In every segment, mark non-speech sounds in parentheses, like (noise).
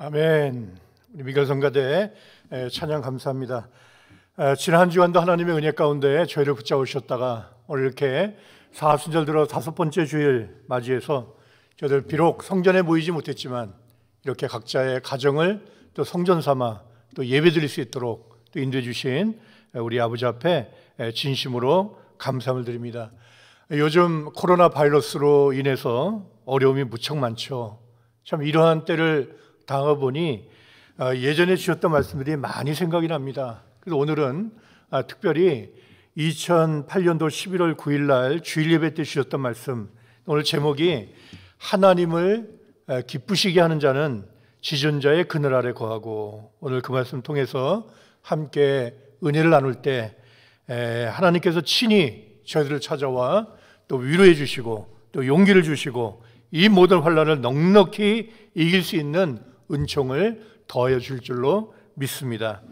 아멘. 우리 미갈성가대 찬양 감사합니다. 지난 주간도 하나님의 은혜 가운데 저희를 붙잡으셨다가 오늘 이렇게 사순절 들어 다섯 번째 주일 맞이해서 저들 비록 성전에 모이지 못했지만 이렇게 각자의 가정을 또 성전 삼아 또 예배 드릴 수 있도록 또 인도해 주신 우리 아버지 앞에 진심으로 감사함을 드립니다. 요즘 코로나 바이러스로 인해서 어려움이 무척 많죠. 참 이러한 때를 당어보니 어, 예전에 주셨던 말씀들이 많이 생각이 납니다. 그래서 오늘은 아, 특별히 2008년도 11월 9일 날 주일 예배 때 주셨던 말씀 오늘 제목이 하나님을 기쁘시게 하는 자는 지존자의 그늘 아래 거하고 오늘 그 말씀 통해서 함께 은혜를 나눌 때 하나님께서 친히 저희들을 찾아와 또 위로해 주시고 또 용기를 주시고 이 모든 환란을 넉넉히 이길 수 있는 은총을 더해 줄 줄로 믿습니다.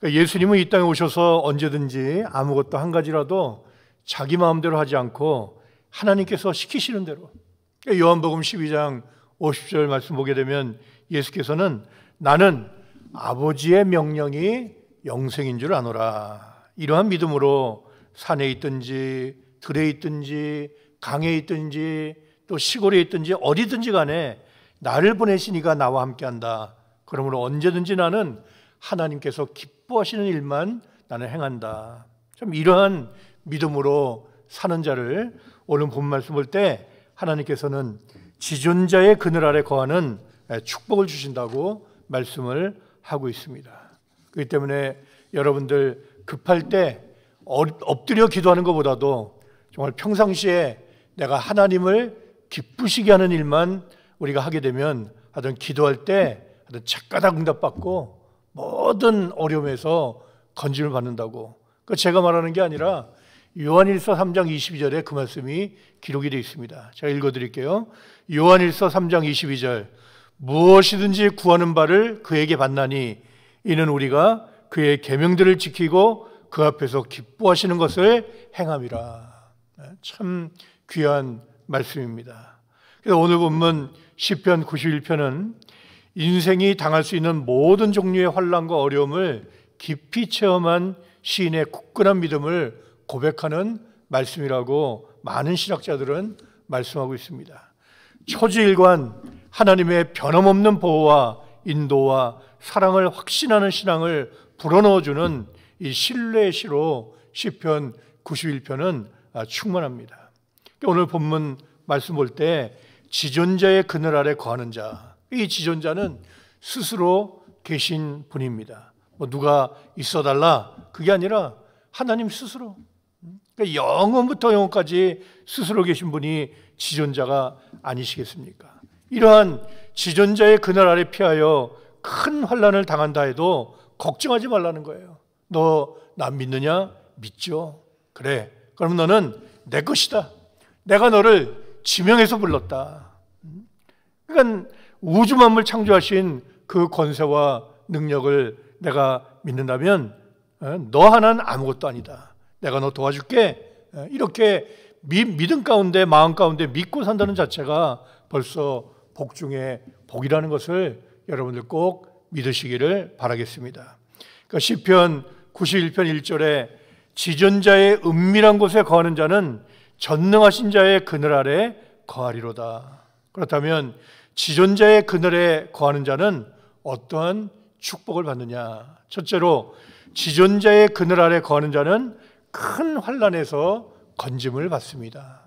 그러니까 예수님은 이 땅에 오셔서 언제든지 아무것도 한 가지라도 자기 마음대로 하지 않고 하나님께서 시키시는 대로. 그러니까 요한복음 12장 50절 말씀 보게 되면 예수께서는 나는 아버지의 명령이 영생인 줄 아노라. 이러한 믿음으로 산에 있든지 들에 있든지 강에 있든지 또 시골에 있든지 어디든지 간에 나를 보내시니가 나와 함께한다. 그러므로 언제든지 나는 하나님께서 기뻐하시는 일만 나는 행한다. 참 이러한 믿음으로 사는 자를 오늘 본 말씀을 때 하나님께서는 지존자의 그늘 아래 거하는 예, 축복을 주신다고 말씀을 하고 있습니다. 그렇기 때문에 여러분들 급할 때 엎드려 기도하는 것보다도 정말 평상시에 내가 하나님을 기쁘시게 하는 일만 우리가 하게 되면 하여튼 기도할 때 하여튼 착가다 응답받고 모든 어려움에서 건짐을 받는다고. 그 제가 말하는 게 아니라 요한일서 3장 22절에 그 말씀이 기록이 되어 있습니다. 제가 읽어 드릴게요. 요한일서 3장 22절. 무엇이든지 구하는 바를 그에게 받나니 이는 우리가 그의 계명들을 지키고 그 앞에서 기뻐하시는 것을 행함이라. 네, 참 귀한 말씀입니다. 그래서 오늘 본문 시편 91편은 인생이 당할 수 있는 모든 종류의 환란과 어려움을 깊이 체험한 시인의 굳건한 믿음을 고백하는 말씀이라고 많은 신학자들은 말씀하고 있습니다. 초지일관 하나님의 변함없는 보호와 인도와 사랑을 확신하는 신앙을 불어넣어주는 이 신뢰의 시로 시편 91편은 충만합니다. 오늘 본문 말씀 볼때 지존자의 그늘 아래 거하는 자. 이 지존자는 스스로 계신 분입니다. 뭐 누가 있어 달라 그게 아니라 하나님 스스로 그러니까 영원부터 영원까지 스스로 계신 분이 지존자가 아니시겠습니까? 이러한 지존자의 그늘 아래 피하여 큰 환란을 당한다 해도 걱정하지 말라는 거예요. 너 난 믿느냐? 믿죠. 그래. 그럼 너는 내 것이다. 내가 너를 지명해서 불렀다. 음? 그러니까 우주 만물 창조하신 그 권세와 능력을 내가 믿는다면 어, 너 하나는 아무것도 아니다. 내가 너 도와줄게. 어, 이렇게 믿음 가운데 마음 가운데 믿고 산다는 자체가 벌써 복 중에 복이라는 것을 여러분들 꼭 믿으시기를 바라겠습니다. 그러니까 시편 91편 1절에 지존자의 은밀한 곳에 거하는 자는 전능하신 자의 그늘 아래 거하리로다. 그렇다면 지존자의 그늘에 거하는 자는 어떠한 축복을 받느냐? 첫째로 지존자의 그늘 아래 거하는 자는 큰 환란에서 건짐을 받습니다.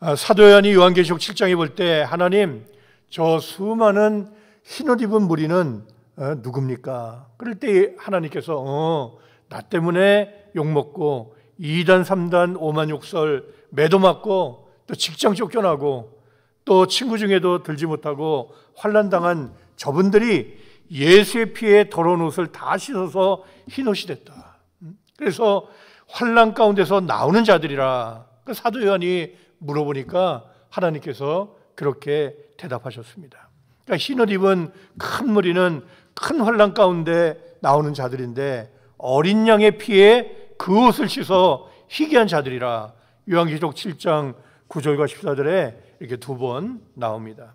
아, 사도 요이 요한계시록 7장에 볼 때 하나님 저 수많은 흰옷 입은 무리는 어, 누굽니까? 그럴 때 하나님께서 어, 나 때문에 욕 먹고 2단, 3단 5만욕설 매도 맞고 또 직장 쫓겨나고 또 친구 중에도 들지 못하고 환란당한 저분들이 예수의 피에 더러운 옷을 다 씻어서 흰 옷이 됐다. 음, 그래서 환란 가운데서 나오는 자들이라 그 사도 요한이 물어보니까 하나님께서 그렇게 대답하셨습니다. 그러니까 흰옷 입은 큰 무리는 큰 환란 가운데 나오는 자들인데 어린 양의 피에 그 옷을 씻어 희귀한 자들이라 요한계시록 7장 9절과 14절에 이렇게 두 번 나옵니다.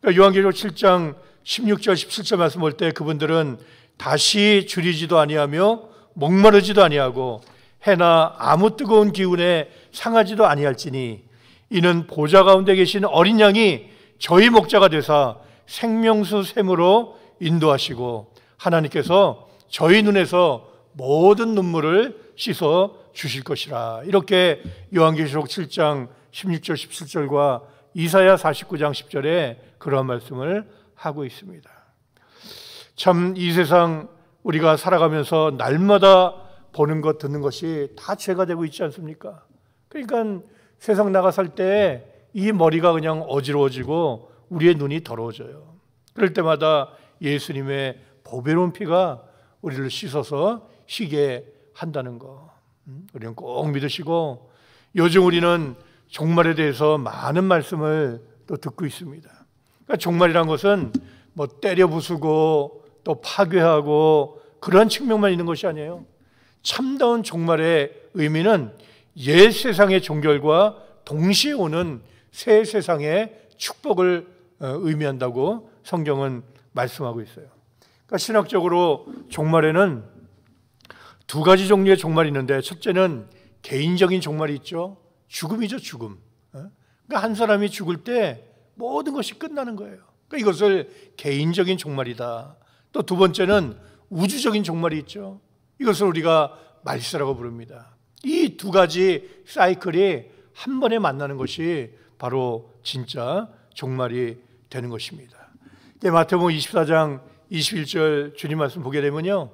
그러니까 요한계시록 7장 16절 17절 말씀 볼때 그분들은 다시 줄이지도 아니하며 목마르지도 아니하고 해나 아무 뜨거운 기운에 상하지도 아니할지니 이는 보좌 가운데 계신 어린 양이 저희 목자가 되사 생명수 샘으로 인도하시고 하나님께서 저희 눈에서 모든 눈물을 씻어 주실 것이라. 이렇게 요한계시록 7장 16절 17절과 이사야 49장 10절에 그러한 말씀을 하고 있습니다. 참 이 세상 우리가 살아가면서 날마다 보는 것 듣는 것이 다 죄가 되고 있지 않습니까? 그러니까 세상 나가 살 때 이 머리가 그냥 어지러워지고 우리의 눈이 더러워져요. 그럴 때마다 예수님의 보배로운 피가 우리를 씻어서 희게 한다는 거. 음? 우리는 꼭 믿으시고 요즘 우리는 종말에 대해서 많은 말씀을 또 듣고 있습니다. 그러니까 종말이란 것은 뭐 때려 부수고 또 파괴하고 그런 측면만 있는 것이 아니에요. 참다운 종말의 의미는 옛 세상의 종결과 동시에 오는 새 세상의 축복을 어, 의미한다고 성경은 말씀하고 있어요. 그러니까 신학적으로 종말에는 두 가지 종류의 종말이 있는데 첫째는 개인적인 종말이 있죠. 죽음이죠, 죽음. 어? 그러니까 한 사람이 죽을 때 모든 것이 끝나는 거예요. 그러니까 이것을 개인적인 종말이다. 또 두 번째는 우주적인 종말이 있죠. 이것을 우리가 말세라고 부릅니다. 이 두 가지 사이클이 한 번에 만나는 것이 바로 진짜 종말이 되는 것입니다. 마태복음 24장 21절 주님 말씀 보게 되면요.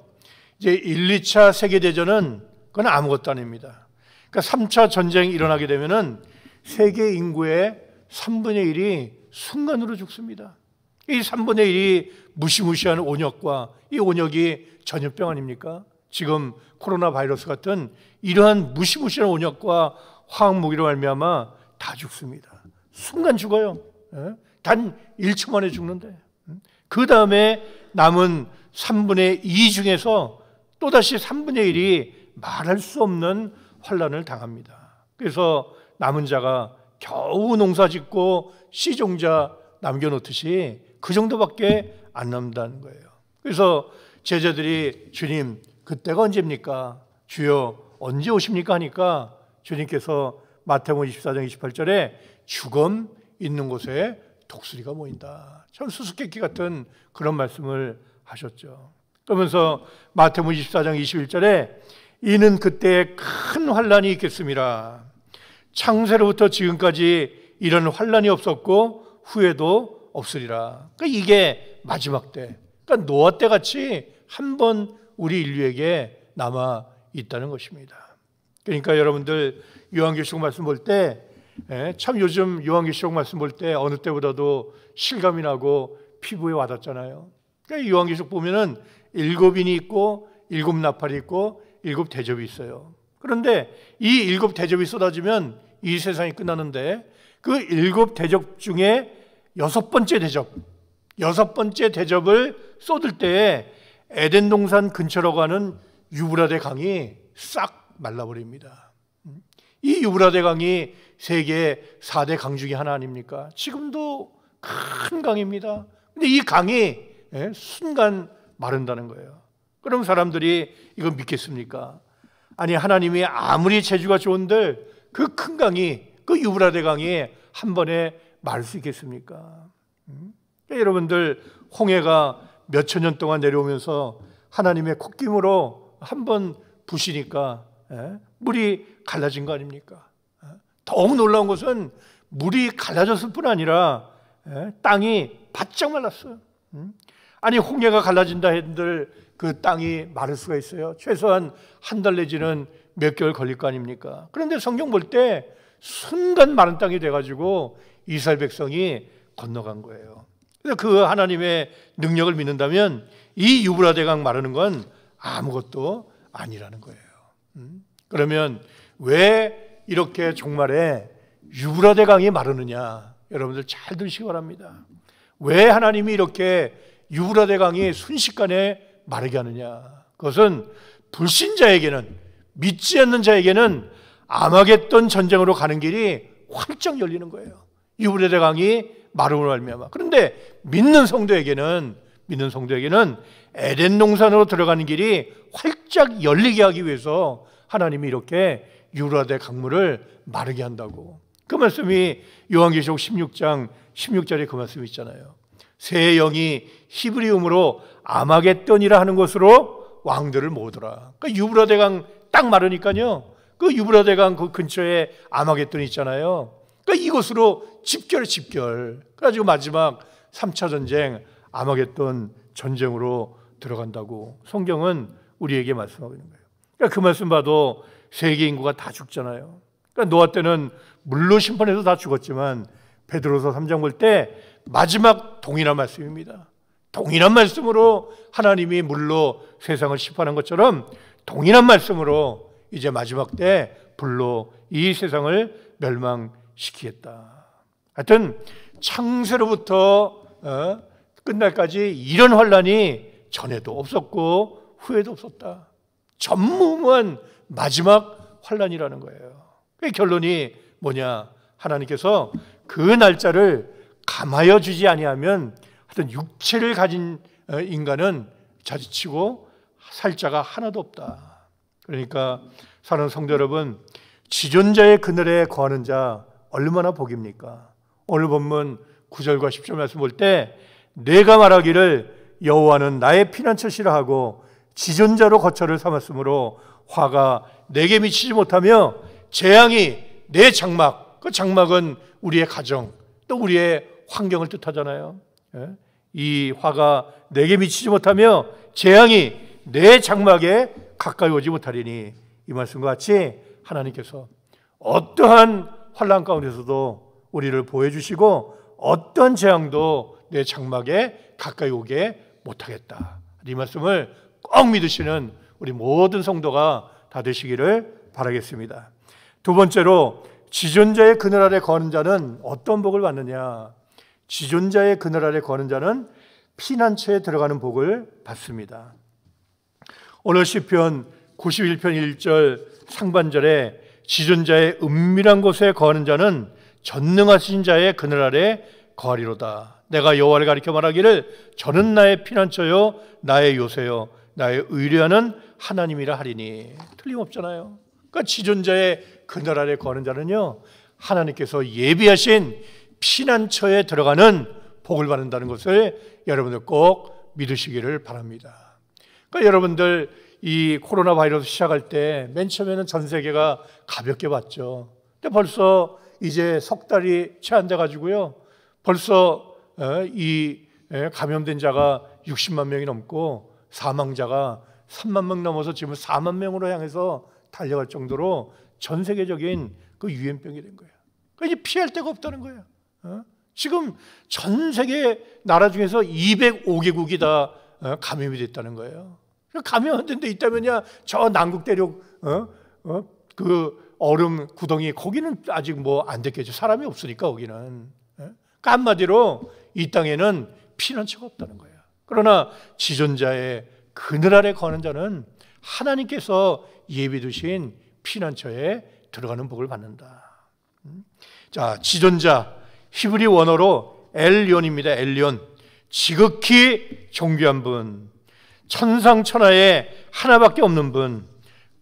이제 1, 2차 세계대전은 그건 아무것도 아닙니다. 그러니까 3차 전쟁이 일어나게 되면은 세계 인구의 3분의 1이 순간으로 죽습니다. 이 3분의 1이 무시무시한 온역과 이 온역이 전염병 아닙니까? 지금 코로나 바이러스 같은 이러한 무시무시한 온역과 화학무기로 말미암아 다 죽습니다. 순간 죽어요. 예? 단 1초 만에 죽는데. 음? 그 다음에 남은 3분의 2 중에서 또다시 3분의 1이 말할 수 없는 환란을 당합니다. 그래서 남은 자가 겨우 농사 짓고 시종자 남겨놓듯이 그 정도밖에 안 남다는 거예요. 그래서 제자들이 주님, 그때가 언제입니까? 주여, 언제 오십니까? 하니까 주님께서 마태복음 24장 28절에 죽음 있는 곳에 독수리가 모인다. 참 수수께끼 같은 그런 말씀을 하셨죠. 그러면서 마태복음 24장 21절에 이는 그때큰 환란이 있겠습니다. 창세로부터 지금까지 이런 환란이 없었고 후회도 없으리라. 그러니까 이게 마지막 때. 그러니까 노아 때 같이 한 번 우리 인류에게 남아 있다는 것입니다. 그러니까 여러분들 요한계시록 말씀 볼 때참 예, 요즘 요한계시록 말씀 볼 때 어느 때보다도 실감이 나고 피부에 와닿잖아요. 그러니까 요한계시록 보면은 일곱인이 있고 일곱 나팔이 있고 일곱 대접이 있어요. 그런데 이 일곱 대접이 쏟아지면 이 세상이 끝나는데 그 일곱 대접 중에 여섯 번째 대접, 여섯 번째 대접을 쏟을 때에 에덴 동산 근처로 가는 유브라데 강이 싹 말라버립니다. 음? 이 유브라데 강이 세계 4대 강 중에 하나 아닙니까? 지금도 큰 강입니다. 근데 이 강이 예, 순간 마른다는 거예요. 그럼 사람들이 이거 믿겠습니까? 아니 하나님이 아무리 재주가 좋은들 그 큰 강이 그 유브라데 강이 한 번에 마수 있겠습니까? 음? 네, 여러분들 홍해가 몇천 년 동안 내려오면서 하나님의 콧김으로 한 번 부시니까 예? 물이 갈라진 거 아닙니까? 예? 더욱 놀라운 것은 물이 갈라졌을 뿐 아니라 예? 땅이 바짝 말랐어요. 음? 아니 홍해가 갈라진다 했는들 그 땅이 마를 수가 있어요. 최소한 한 달 내지는 몇 개월 걸릴 거 아닙니까? 그런데 성경 볼 때 순간 마른 땅이 돼가지고 이스라엘 백성이 건너간 거예요. 그 하나님의 능력을 믿는다면 이 유브라데강 마르는 건 아무것도 아니라는 거예요. 음? 그러면 왜 이렇게 종말에 유브라데강이 마르느냐? 여러분들 잘 들으시기 바랍니다. 왜 하나님이 이렇게 유브라데 강이 순식간에 마르게 하느냐. 그것은 불신자에게는 믿지 않는 자에게는 암하겠던 전쟁으로 가는 길이 활짝 열리는 거예요. 유브라데 강이 마름을 알미암아. 그런데 믿는 성도에게는 믿는 성도에게는 에덴 농산으로 들어가는 길이 활짝 열리게 하기 위해서 하나님이 이렇게 유라데 강물을 마르게 한다고. 그 말씀이 요한계시록 16장 16절에 그 말씀이 있잖아요. 새 영이 히브리움으로 아마겟돈이라 하는 것으로 왕들을 모으더라. 그 그러니까 유브라 대강 딱 마르니까요. 그 유브라 대강 그 근처에 아마겟돈 있잖아요. 그 그러니까 이곳으로 집결 집결. 그래가지고 마지막 3차 전쟁 아마겟돈 전쟁으로 들어간다고 성경은 우리에게 말씀하고 있는 거예요. 그러니까 그 말씀 봐도 세계 인구가 다 죽잖아요. 그러니까 노아 때는 물로 심판해서 다 죽었지만 베드로서 3장 볼때 마지막 동일한 말씀입니다. 동일한 말씀으로 하나님이 물로 세상을 심판한 것처럼 동일한 말씀으로 이제 마지막 때 불로 이 세상을 멸망시키겠다. 하여튼 창세로부터 어, 끝날까지 이런 환란이 전에도 없었고 후에도 없었다. 전무무한 마지막 환란이라는 거예요. 그 결론이 뭐냐? 하나님께서 그 날짜를 감하여 주지 아니하면 하여튼 육체를 가진 어, 인간은 자지치고 살자가 하나도 없다. 그러니까 사는 성도 여러분, 지존자의 그늘에 거하는 자 얼마나 복입니까? 오늘 본문 9절과 10절 말씀 볼 때 내가 말하기를 여호와는 나의 피난처시라 하고 지존자로 거처를 삼았으므로 화가 내게 미치지 못하며 재앙이 내 장막 그 장막은 우리의 가정 또 우리의 환경을 뜻하잖아요. 예? 이 화가 내게 미치지 못하며 재앙이 내 장막에 가까이 오지 못하리니 이 말씀과 같이 하나님께서 어떠한 환란 가운데서도 우리를 보여주시고 어떤 재앙도 내 장막에 가까이 오게 못하겠다. 이 말씀을 꼭 믿으시는 우리 모든 성도가 다 되시기를 바라겠습니다. 두 번째로 지존자의 그늘 아래 거는 자는 어떤 복을 받느냐? 지존자의 그늘 아래 거는 자는 피난처에 들어가는 복을 받습니다. 오늘 시편 91편 1절 상반절에 지존자의 은밀한 곳에 거는 자는 전능하신 자의 그늘 아래 거리로다. 내가 여호와를 가리켜 말하기를 저는 나의 피난처요 나의 요새요 나의 의뢰하는 하나님이라 하리니 틀림없잖아요. 그러니까 지존자의 그늘 아래 거는 자는요 하나님께서 예비하신 피난처에 들어가는 복을 받는다는 것을 여러분들 꼭 믿으시기를 바랍니다. 그러니까 여러분들 이 코로나 바이러스 시작할 때 맨 처음에는 전 세계가 가볍게 봤죠. 근데 벌써 이제 석 달이 채 안 돼가지고요. 벌써 어, 이 감염된 자가 60만 명이 넘고 사망자가 3만 명 넘어서 지금 4만 명으로 향해서 달려갈 정도로 전 세계적인 그 유행병이 된 거예요. 그러니 피할 데가 없다는 거예요. 어? 지금 전 세계 나라 중에서 205개국이 다 어, 감염이 됐다는 거예요. 그러니까 감염된 데 있다면야 저 남극 대륙 어? 그 얼음 구덩이 거기는 아직 뭐 안 됐겠죠. 사람이 없으니까 거기는. 예? 그러니까 한마디로 이 땅에는 피난처가 없다는 거예요. 그러나 지존자의 그늘 아래 거는 자는 하나님께서 예비두신 피난처에 들어가는 복을 받는다. 음? 자, 지존자 히브리 원어로 엘리온입니다. 엘리온. 지극히 존귀한 분. 천상천하에 하나밖에 없는 분.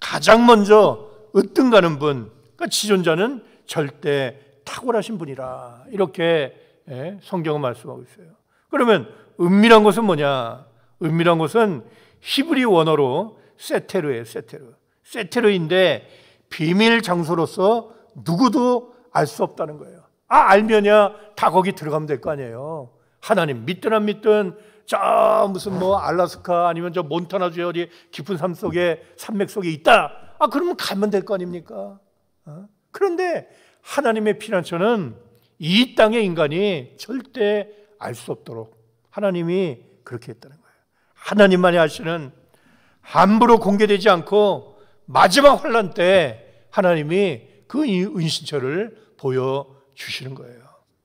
가장 먼저 으뜸가는 분. 그러니까 지존자는 절대 탁월하신 분이라. 이렇게 예, 성경은 말씀하고 있어요. 그러면 은밀한 것은 뭐냐? 은밀한 것은 히브리 원어로 세테르예요, 세테르. 세테르인데 비밀 장소로서 누구도 알 수 없다는 거예요. 아, 알면야 다 거기 들어가면 될 거 아니에요. 하나님 믿든 안 믿든 저 무슨 뭐 알라스카 아니면 저몬타나주 어디 깊은 산 속에 산맥 속에 있다. 아 그러면 가면 될 거 아닙니까? 어? 그런데 하나님의 피난처는 이 땅의 인간이 절대 알 수 없도록 하나님이 그렇게 했다는 거예요. 하나님만이 아시는 함부로 공개되지 않고 마지막 환란 때 하나님이 그 은신처를 보여 주시는 거예요.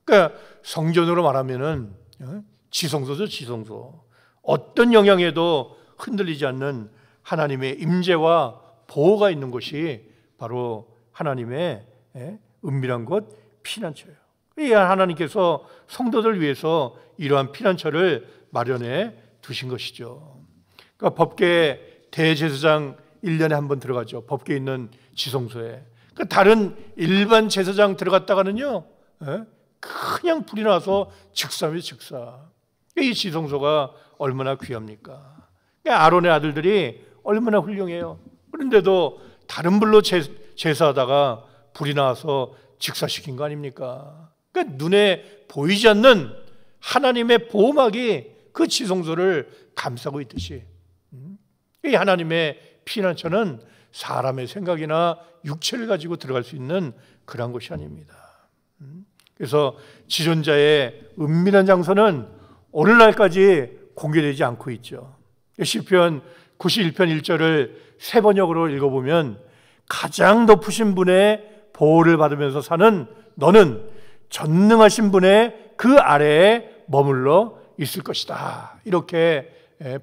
그러니까 성전으로 말하면은 어? 지성소죠, 지성소. 어떤 영향에도 흔들리지 않는 하나님의 임재와 보호가 있는 곳이 바로 하나님의 예, 은밀한 곳 피난처예요. 이 하나님께서 성도들 위해서 이러한 피난처를 마련해 두신 것이죠. 그러니까 법계 대제사장 1년에 한 번 들어가죠. 법계 있는 지성소에. 그 다른 일반 제사장 들어갔다가는요, 예? 그냥 불이 나서 즉사며 즉사. 이 지성소가 얼마나 귀합니까? 그러니까 아론의 아들들이 얼마나 훌륭해요. 그런데도 다른 불로 제사하다가 불이 나서 직사시킨 거 아닙니까? 그러니까 눈에 보이지 않는 하나님의 보호막이 그 지성소를 감싸고 있듯이 음? 이 하나님의 피난처는 사람의 생각이나 육체를 가지고 들어갈 수 있는 그런 것이 아닙니다. 음? 그래서 지존자의 은밀한 장소는 오늘날까지 공개되지 않고 있죠. 시편 91편 1절을 세 번역으로 읽어보면 가장 높으신 분의 보호를 받으면서 사는 너는 전능하신 분의 그 아래에 머물러 있을 것이다. 이렇게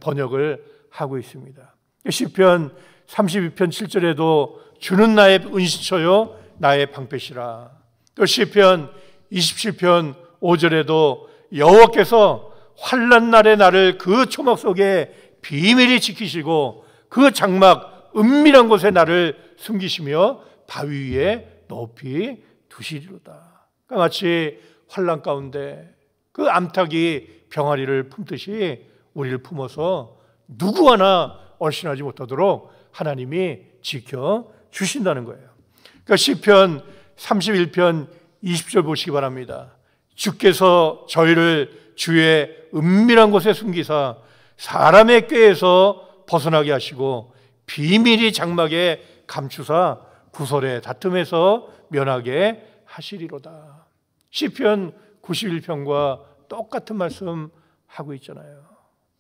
번역을 하고 있습니다. 시편 32편 7절에도 주는 나의 은신처요 나의 방패시라. 또 시편 27편 5절에도 여호와께서 환란 날의 나를 그 초막 속에 비밀히 지키시고 그 장막 은밀한 곳에 나를 숨기시며 바위 위에 높이 두시리로다. 그러니까 마치 환란 가운데 그 암탉이 병아리를 품듯이 우리를 품어서 누구 하나 얼씬하지 못하도록 하나님이 지켜 주신다는 거예요. 그러니까 시편 31편 20절 보시기 바랍니다. 주께서 저희를 주의 은밀한 곳에 숨기사 사람의 꾀에서 벗어나게 하시고 비밀이 장막에 감추사 구설의 다툼에서 면하게 하시리로다. 시편 91편과 똑같은 말씀 하고 있잖아요.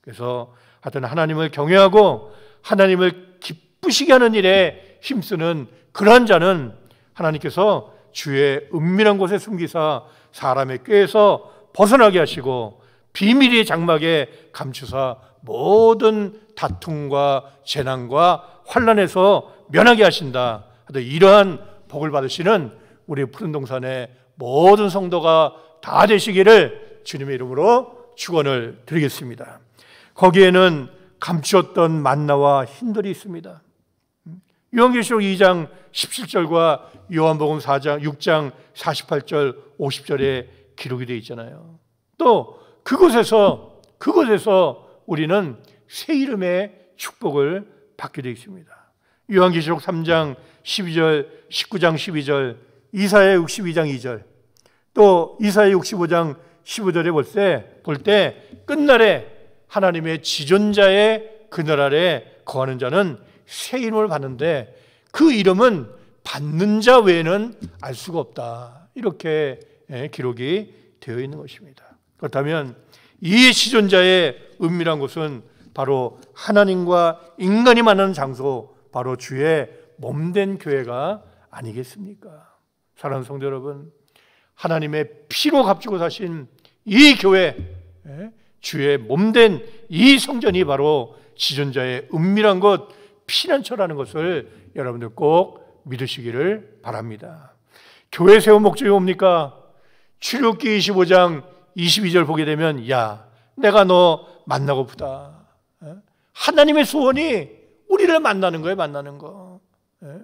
그래서 하여튼 하나님을 경외하고 하나님을 기쁘시게 하는 일에 힘쓰는 그러한 자는 하나님께서 주의 은밀한 곳에 숨기사 사람의 꾀에서 벗어나게 하시고 비밀의 장막에 감추사 모든 다툼과 재난과 환란에서 면하게 하신다. 이러한 복을 받으시는 우리 푸른 동산의 모든 성도가 다 되시기를 주님의 이름으로 축원을 드리겠습니다. 거기에는 감추었던 만나와 힘들이 있습니다. 요한계시록 2장 17절과 요한복음 4장 6장 48절 50절에 기록이 되어 있잖아요. 또 그곳에서 그곳에서 우리는 새 이름의 축복을 받게 되어 있습니다. 요한계시록 3장 12절, 19장 12절, 이사야 62장 2절, 또 이사야 65장 15절에 볼 때, 볼 때 끝날에 하나님의 지존자의 그늘 아래 거하는 자는 새 이름을 받는데 그 이름은 받는 자 외에는 알 수가 없다. 이렇게 예, 기록이 되어 있는 것입니다. 그렇다면 이 시존자의 은밀한 곳은 바로 하나님과 인간이 만나는 장소, 바로 주의 몸된 교회가 아니겠습니까? 사랑하는 성도 여러분, 하나님의 피로 값지고 사신 이 교회, 예, 주의 몸된 이 성전이 바로 시존자의 은밀한 곳, 피난처라는 것을 여러분들 꼭 믿으시기를 바랍니다. 교회 세운 목적이 뭡니까? 출굽기 25장 22절 보게 되면 야, 내가 너 만나고프다. 예? 하나님의 소원이 우리를 만나는 거예요, 만나는 거. 예?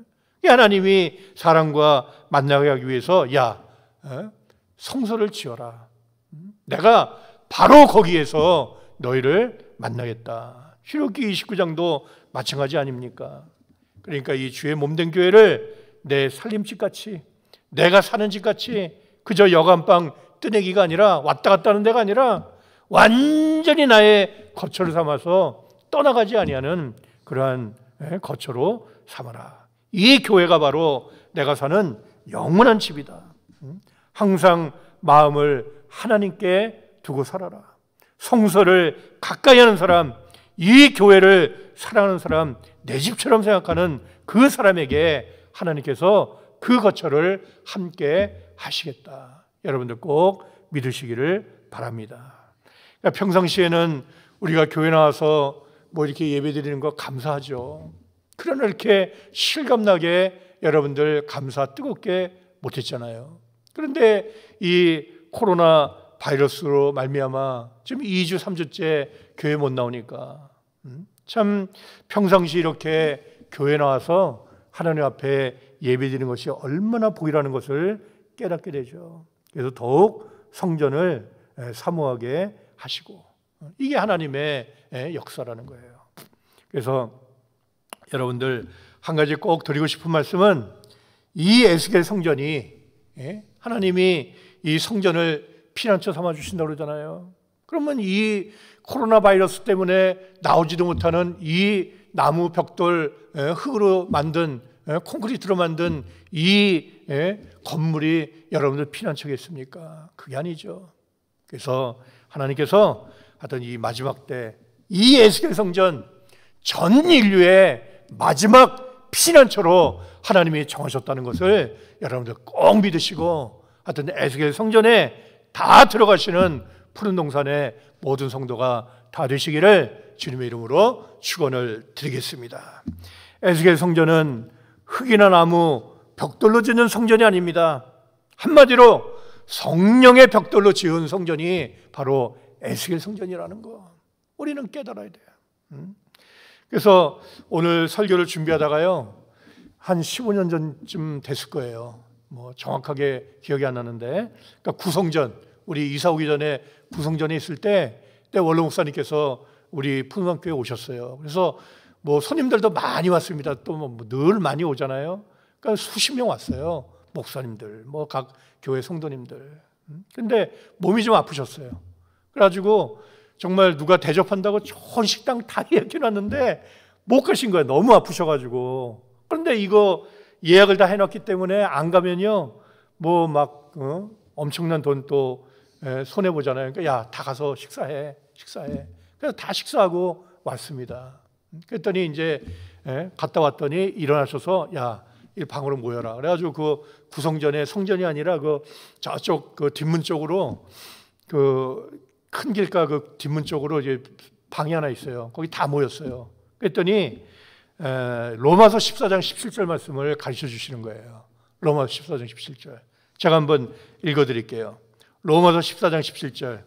하나님이 사람과 만나게 하기 위해서 야, 예? 성소를 지어라. 음? 내가 바로 거기에서 너희를 만나겠다. 출애굽기 29장도 마찬가지 아닙니까? 그러니까 이 주의 몸된 교회를 내 살림집 같이 내가 사는 집 같이 그저 여간방 뜨내기가 아니라 왔다 갔다 하는 데가 아니라 완전히 나의 거처를 삼아서 떠나가지 아니하는 그러한 예, 거처로 삼아라. 이 교회가 바로 내가 사는 영원한 집이다. 음? 항상 마음을 하나님께 두고 살아라. 성서를 가까이 하는 사람 이 교회를 사랑하는 사람, 내 집처럼 생각하는 그 사람에게 하나님께서 그 거처를 함께 하시겠다. 여러분들 꼭 믿으시기를 바랍니다. 그러니까 평상시에는 우리가 교회 나와서 뭐 이렇게 예배 드리는 거 감사하죠. 그러나 이렇게 실감나게 여러분들 감사 뜨겁게 못했잖아요. 그런데 이 코로나 바이러스로 말미암아 지금 2주, 3주째 교회 못 나오니까 음? 참 평상시 이렇게 교회 나와서 하나님 앞에 예배드리는 것이 얼마나 복이라는 것을 깨닫게 되죠. 그래서 더욱 성전을 사모하게 하시고 음, 이게 하나님의 역사라는 거예요. 그래서 여러분들 한 가지 꼭 드리고 싶은 말씀은 이 에스겔 성전이 예, 하나님이 이 성전을 피난처 삼아 주신다 그러잖아요. 그러면 이 코로나 바이러스 때문에 나오지도 못하는 이 나무 벽돌 흙으로 만든 콘크리트로 만든 이 건물이 여러분들 피난처겠습니까? 그게 아니죠. 그래서 하나님께서 하던 이 마지막 때 이 에스겔 성전 전 인류의 마지막 피난처로 하나님이 정하셨다는 것을 여러분들 꼭 믿으시고 하여튼 에스겔 성전에 다 들어가시는 푸른 동산에 모든 성도가 다 되시기를 주님의 이름으로 축원을 드리겠습니다. 에스겔 성전은 흙이나 나무, 벽돌로 짓는 성전이 아닙니다. 한마디로 성령의 벽돌로 지은 성전이 바로 에스겔 성전이라는 거. 우리는 깨달아야 돼요. 음? 그래서 오늘 설교를 준비하다가요. 한 15년 전쯤 됐을 거예요. 뭐 정확하게 기억이 안 나는데. 그러니까 구성전 우리 이사 오기 전에 구성전에 있을 때, 때 원로 목사님께서 우리 풍성교회 오셨어요. 그래서 뭐 손님들도 많이 왔습니다. 또뭐늘 뭐 많이 오잖아요. 그러니까 수십 명 왔어요. 목사님들, 뭐 각 교회 성도님들. 음, 근데 몸이 좀 아프셨어요. 그래가지고 정말 누가 대접한다고 전 식당 다 예약해 (laughs) 놨는데 못 가신 거예요. 너무 아프셔가지고. 그런데 이거 예약을 다 해놨기 때문에 안 가면요. 뭐 막, 어? 엄청난 돈또 예, 손해 보잖아요. 그러니까 야다 가서 식사해, 식사해. 그래서 다 식사하고 왔습니다. 음, 그랬더니 이제 예, 갔다 왔더니 일어나셔서 야이 방으로 모여라. 그래가지고 그 구성전에 성전이 아니라 그 저쪽 그 뒷문 쪽으로 그 큰 길가 그 뒷문 쪽으로 이제 방이 하나 있어요. 거기 다 모였어요. 그랬더니 에, 예, 로마서 14장 17절 말씀을 가르쳐 주시는 거예요. 로마서 14장 17절. 제가 한번 읽어 드릴게요. 로마서 14장 17절.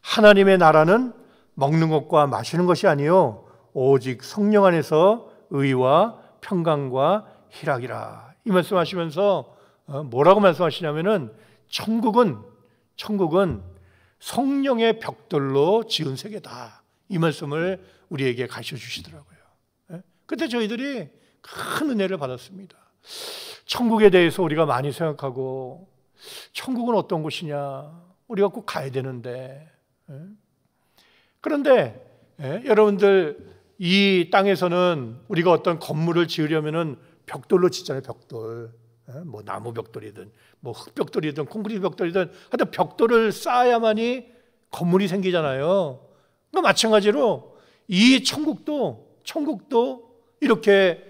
하나님의 나라는 먹는 것과 마시는 것이 아니요 오직 성령 안에서 의와 평강과 희락이라. 이 말씀하시면서 어, 뭐라고 말씀하시냐면은 천국은 천국은 성령의 벽돌로 지은 세계다. 이 말씀을 우리에게 가르쳐 주시더라고요. 예? 그때 저희들이 큰 은혜를 받았습니다. 천국에 대해서 우리가 많이 생각하고 천국은 어떤 곳이냐? 우리가 꼭 가야 되는데. 예? 그런데 예, 여러분들 이 땅에서는 우리가 어떤 건물을 지으려면은 벽돌로 짓잖아요. 벽돌. 예? 뭐 나무 벽돌이든 뭐 흙벽돌이든 콘크리트 벽돌이든 하여튼 벽돌을 쌓아야만이 건물이 생기잖아요. 그 마찬가지로 이 천국도 천국도 이렇게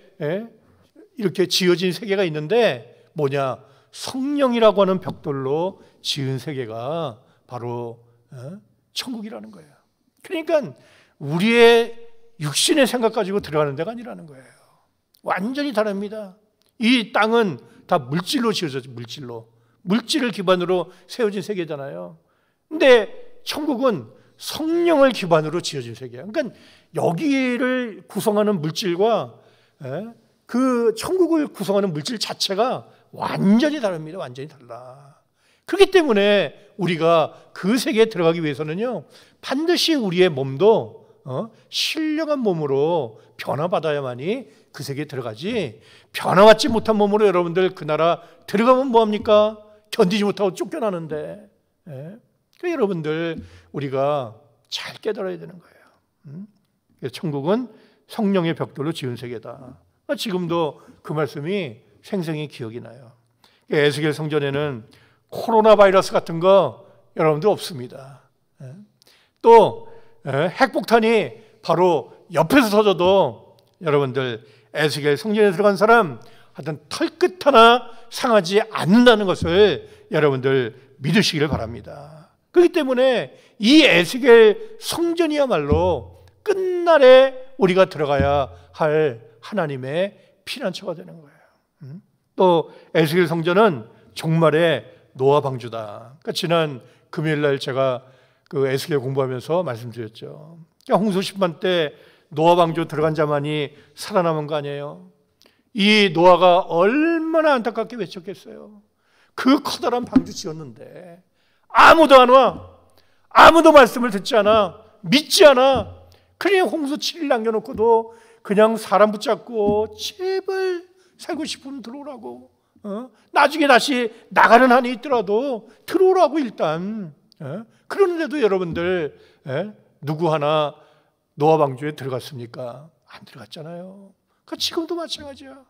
이렇게 지어진 세계가 있는데 뭐냐 성령이라고 하는 벽돌로 지은 세계가 바로 어, 천국이라는 거예요. 그러니까 우리의 육신의 생각 가지고 들어가는 데가 아니라는 거예요. 완전히 다릅니다. 이 땅은 다 물질로 지어졌죠, 물질로. 물질을 기반으로 세워진 세계잖아요. 근데 천국은 성령을 기반으로 지어진 세계야. 그러니까 여기를 구성하는 물질과 예, 그 천국을 구성하는 물질 자체가 완전히 다릅니다. 완전히 달라. 그렇기 때문에 우리가 그 세계에 들어가기 위해서는요, 반드시 우리의 몸도 어? 신령한 몸으로 변화받아야만이 그 세계에 들어가지, 변화받지 못한 몸으로 여러분들 그 나라 들어가면 뭐합니까? 견디지 못하고 쫓겨나는데. 예? 그 여러분들 우리가 잘 깨달아야 되는 거예요. 음? 천국은 성령의 벽돌로 지은 세계다. 지금도 그 말씀이 생생히 기억이 나요. 그러니까 에스겔 성전에는 코로나 바이러스 같은 거 여러분들 없습니다. 예. 또 예, 핵폭탄이 바로 옆에서 터져도 여러분들 에스겔 성전에 들어간 사람 하여튼 털끝 하나 상하지 않는다는 것을 여러분들 믿으시기를 바랍니다. 그렇기 때문에 이 에스겔 성전이야말로 끝날에 우리가 들어가야 할 하나님의 피난처가 되는 거예요. 음? 또 에스겔 성전은 종말의 노아 방주다. 그러니까 지난 금요일 날 제가 그 에스겔 공부하면서 말씀드렸죠. 그러니까 홍수 심판 때 노아 방주 들어간 자만이 살아남은 거 아니에요. 이 노아가 얼마나 안타깝게 외쳤겠어요. 그 커다란 방주 지었는데 아무도 안 와. 아무도 말씀을 듣지 않아. 믿지 않아. 그냥 홍수 7일 남겨놓고도 그냥 사람 붙잡고 제발 살고 싶으면 들어오라고. 어? 나중에 다시 나가는 한이 있더라도 들어오라고 일단. 어? 그는데도 여러분들 에? 예? 누구 하나 노아 방주에 들어갔습니까? 안 들어갔잖아요. 그 지금도 마찬가지야.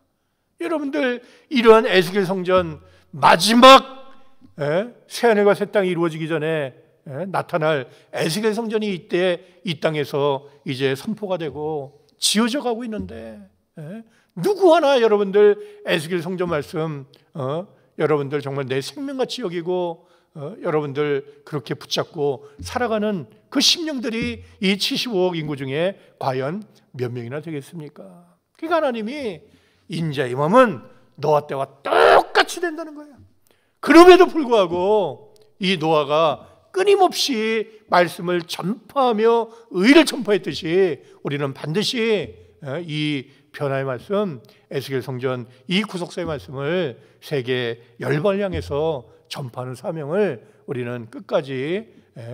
여러분들 이러한 에스겔 성전 마지막 에? 예? 새하늘과 새 땅이 이루어지기 전에 에? 예? 나타날 에스겔 성전이 이때 이 땅에서 이제 선포가 되고 지어져 가고 있는데 누구 하나 여러분들 에스겔 성전 말씀 어, 여러분들 정말 내 생명같이 여기고 어, 여러분들 그렇게 붙잡고 살아가는 그 심령들이 이 75억 인구 중에 과연 몇 명이나 되겠습니까? 그러니까 하나님이 인자의 몸은 노아 때와 똑같이 된다는 거예요. 그럼에도 불구하고 이 노아가 끊임없이 말씀을 전파하며 의를 전파했듯이 우리는 반드시 어, 이 변화의 말씀, 에스겔 성전 이 구속사의 말씀을 세계 열반을 향해서 전파하는 사명을 우리는 끝까지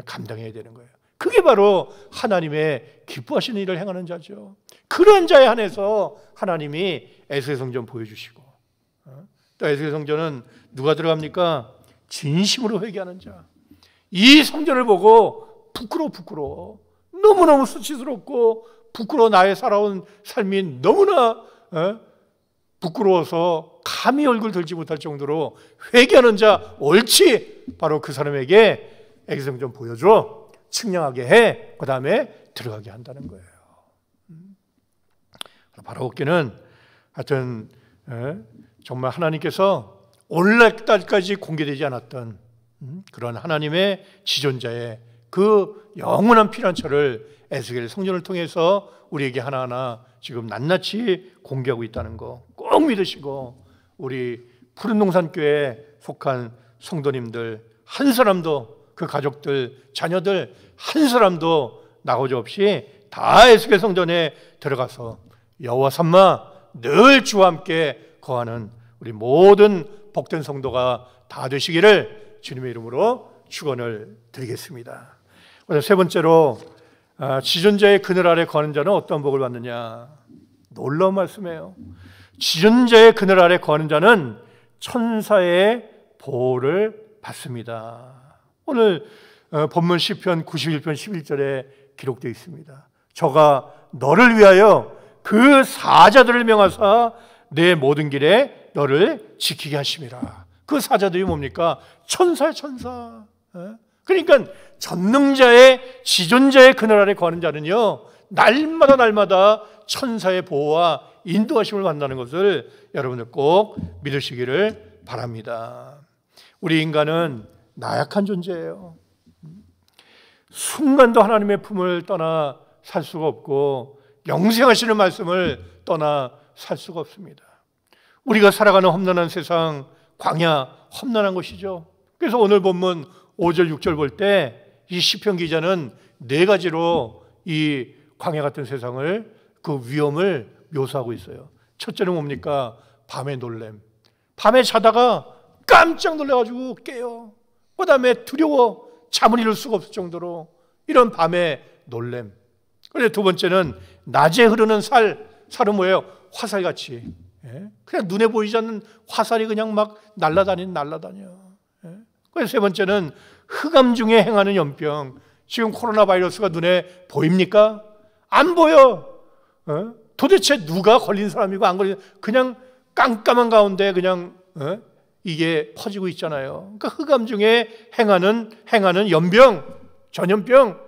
감당해야 되는 거예요. 그게 바로 하나님의 기뻐하시는 일을 행하는 자죠. 그런 자에 한해서 하나님이 에스겔 성전 보여주시고 어? 또 에스겔 성전은 누가 들어갑니까? 진심으로 회개하는 자. 이 성전을 보고 부끄러워 부끄러워 너무너무 수치스럽고 부끄러워 나의 살아온 삶이 너무나 어? 부끄러워서 감히 얼굴 들지 못할 정도로 회개하는 자 옳지 바로 그 사람에게 애기성 좀 보여줘 측량하게 해 그 다음에 들어가게 한다는 거예요 음. 바로 어깨는 하여튼 에? 어, 정말 하나님께서 올날까지 공개되지 않았던 음? 그런 하나님의 지존자의 그 영원한 피난처를 에스겔 성전을 통해서 우리에게 하나하나 지금 낱낱이 공개하고 있다는 거 꼭 믿으시고 우리 푸른 농산교회에 속한 성도님들 한 사람도 그 가족들 자녀들 한 사람도 나고자 없이 다 에스겔 성전에 들어가서 여호와 삼마 늘 주와 함께 거하는 우리 모든 복된 성도가 다 되시기를 주님의 이름으로 축원을 드리겠습니다. 오늘 세 번째로 아, 지존자의 그늘 아래 거는 자는 어떤 복을 받느냐? 놀라운 말씀이에요. 지존자의 그늘 아래 거는 자는 천사의 보호를 받습니다. 오늘 어, 본문 시편 91편 11절에 기록되어 있습니다. 저가 너를 위하여 그 사자들을 명하사 내 모든 길에 너를 지키게 하심이라. 그 사자들이 뭡니까? 천사의 천사. 어? 그러니까 전능자의 지존자의 그늘 아래 거하는 자는요. 날마다 날마다 천사의 보호와 인도하심을 만나는 것을 여러분들 꼭 믿으시기를 바랍니다. 우리 인간은 나약한 존재예요. 순간도 하나님의 품을 떠나 살 수가 없고 영생하시는 말씀을 떠나 살 수가 없습니다. 우리가 살아가는 험난한 세상 광야 험난한 것이죠. 그래서 오늘 본문 5절, 6절 볼 때 이 시편 기자는 네 가지로 이 광야 같은 세상을 그 위험을 묘사하고 있어요. 첫째는 뭡니까? 밤의 놀램. 밤에 자다가 깜짝 놀래가지고 깨요. 그 다음에 두려워. 잠을 이룰 수가 없을 정도로 이런 밤의 놀램. 그런데 두 번째는 낮에 흐르는 살, 살은 뭐예요? 화살같이. 예? 그냥 눈에 보이지 않는 화살이 그냥 막 날아다니는 날아다녀. 세 번째는 흑암 중에 행하는 연병. 지금 코로나 바이러스가 눈에 보입니까? 안 보여. 어? 도대체 누가 걸린 사람이고 안 걸린 그냥 깜깜한 가운데 그냥 어? 이게 퍼지고 있잖아요. 그러니까 흑암 중에 행하는 행하는 연병, 전염병.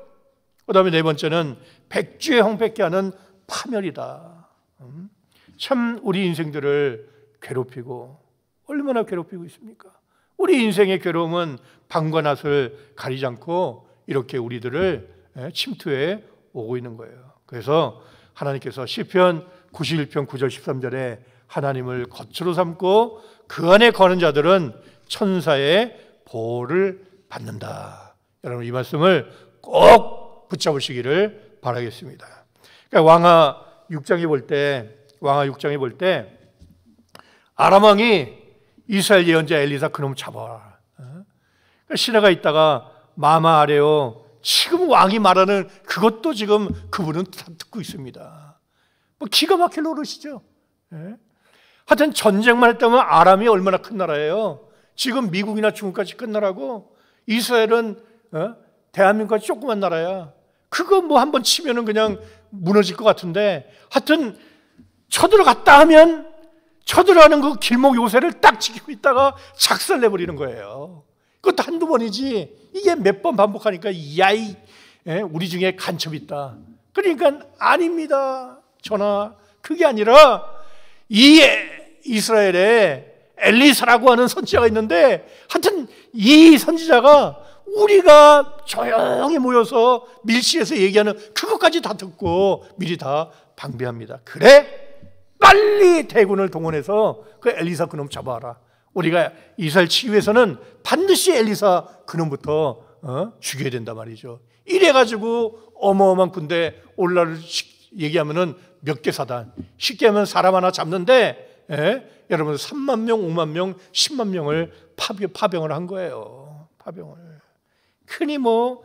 그다음에 네 번째는 백주의 홍백기 하는 파멸이다. 음? 참 우리 인생들을 괴롭히고 얼마나 괴롭히고 있습니까? 우리 인생의 괴로움은 방과 낯을 가리지 않고 이렇게 우리들을 예, 침투해 오고 있는 거예요. 그래서 하나님께서 시편 91편 9절 13절에 하나님을 거처로 삼고 그 안에 거는 자들은 천사의 보호를 받는다. 여러분 이 말씀을 꼭 붙잡으시기를 바라겠습니다. 그러니까 왕하 6장에 볼 때 왕하 6장에 볼 때 아람 왕이 이스라엘 예언자 엘리사 그놈 잡아라. 어? 그러니까 시내가 있다가 마마 아래요. 지금 왕이 말하는 그것도 지금 그분은 듣고 있습니다. 뭐 기가 막힐 노릇이죠. 예? 하여튼 전쟁만 했다면 아람이 얼마나 큰 나라예요. 지금 미국이나 중국까지 큰 나라고 이스라엘은 어? 대한민국 조그만 나라야. 그거 뭐 한번 치면은 그냥 무너질 것 같은데 하여튼 쳐들어갔다 하면 쳐들어가는 그 길목 요새를 딱 지키고 있다가 작살내 버리는 거예요. 그것도 한두 번이지 이게 몇 번 반복하니까 야이 예, 우리 중에 간첩 있다. 그러니까 아닙니다. 전하 그게 아니라 이 이스라엘에 엘리사라고 하는 선지자가 있는데 하여튼 이 선지자가 우리가 조용히 모여서 밀시에서 얘기하는 그것까지 다 듣고 미리 다 방비합니다. 그래? 빨리 대군을 동원해서 그 엘리사 그놈 잡아라. 우리가 이스라엘 치위해서는 반드시 엘리사 그놈부터 어? 죽여야 된다 말이죠. 이래 가지고 어마어마한 군대 올라를 얘기하면은 몇 개 사단. 쉽게 하면 사람 하나 잡는데 예? 여러분 3만 명, 5만 명, 10만 명을 파병, 파병을 한 거예요. 파병을. 흔히 뭐